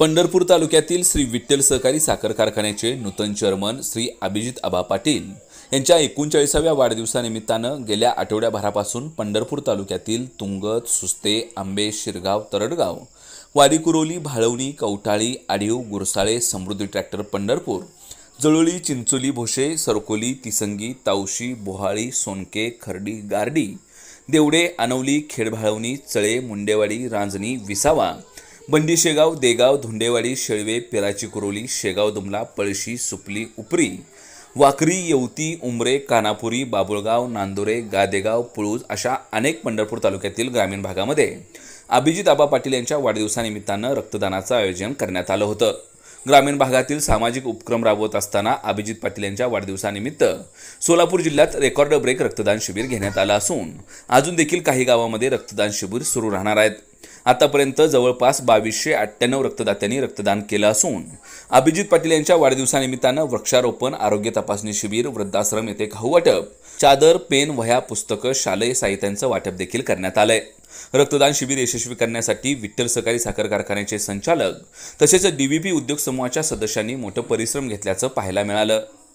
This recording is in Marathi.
पंढरपूर तालुक्यातील श्री विठ्ठल सहकारी साखर कारखान्याचे नूतन चेअरमन श्री अभिजित आबा पाटील यांच्या एकोणचाळीसाव्या वाढदिवसानिमित्तानं गेल्या आठवड्याभरापासून पंढरपूर तालुक्यातील तुंगत सुस्ते आंबे शिरगाव तरडगाव वारीकुरोली भाळवणी कवठाळी आढीव गुरसाळे समृद्धी ट्रॅक्टर पंढरपूर जळोळी चिंचोली भोसे सरकोली तिसंगी तावशी बोहाळी सोनके खर्डी गारडी देवडे अनवली खेडभाळवणी चळे मुंडेवाडी रांजणी विसावा बंडी शेगाव देगाव धुंडेवाडी शेळवे पेराची कुरोली शेगाव दुमला पळशी सुपली उपरी वाकरी येवती उमरे कानापुरी बाबुळगाव नांदुरे गादेगाव पुळूज अशा अनेक पंढरपूर तालुक्यातील ग्रामीण भागामध्ये अभिजित आबा पाटील यांच्या वाढदिवसानिमित्तानं रक्तदानाचं आयोजन करण्यात आलं होतं ग्रामीण भागातील सामाजिक उपक्रम राबवत असताना अभिजित पाटील यांच्या वाढदिवसानिमित्त सोलापूर जिल्ह्यात रेकॉर्ड ब्रेक रक्तदान शिबिर घेण्यात आलं असून अजून देखील काही गावामध्ये रक्तदान शिबिर सुरू राहणार आहेत आतापर्यंत जवळपास बावीसशे अठ्ठ्याण्णव रक्तदात्यांनी रक्तदान केलं असून अभिजित पाटील यांच्या वाढदिवसानिमित्तानं वृक्षारोपण आरोग्य तपासणी शिबिर वृद्धाश्रम येथे खाऊ वाटप चादर पेन वह्या पुस्तकं शालेय साहित्यांचं वाटप देखील करण्यात आलंय रक्तदान शिबिर यशस्वी करण्यासाठी विठ्ठल सहकारी साखर कारखान्याचे संचालक तसेच डीव्हीपी उद्योग समूहाच्या सदस्यांनी मोठं परिश्रम घेतल्याचं पाहायला मिळालं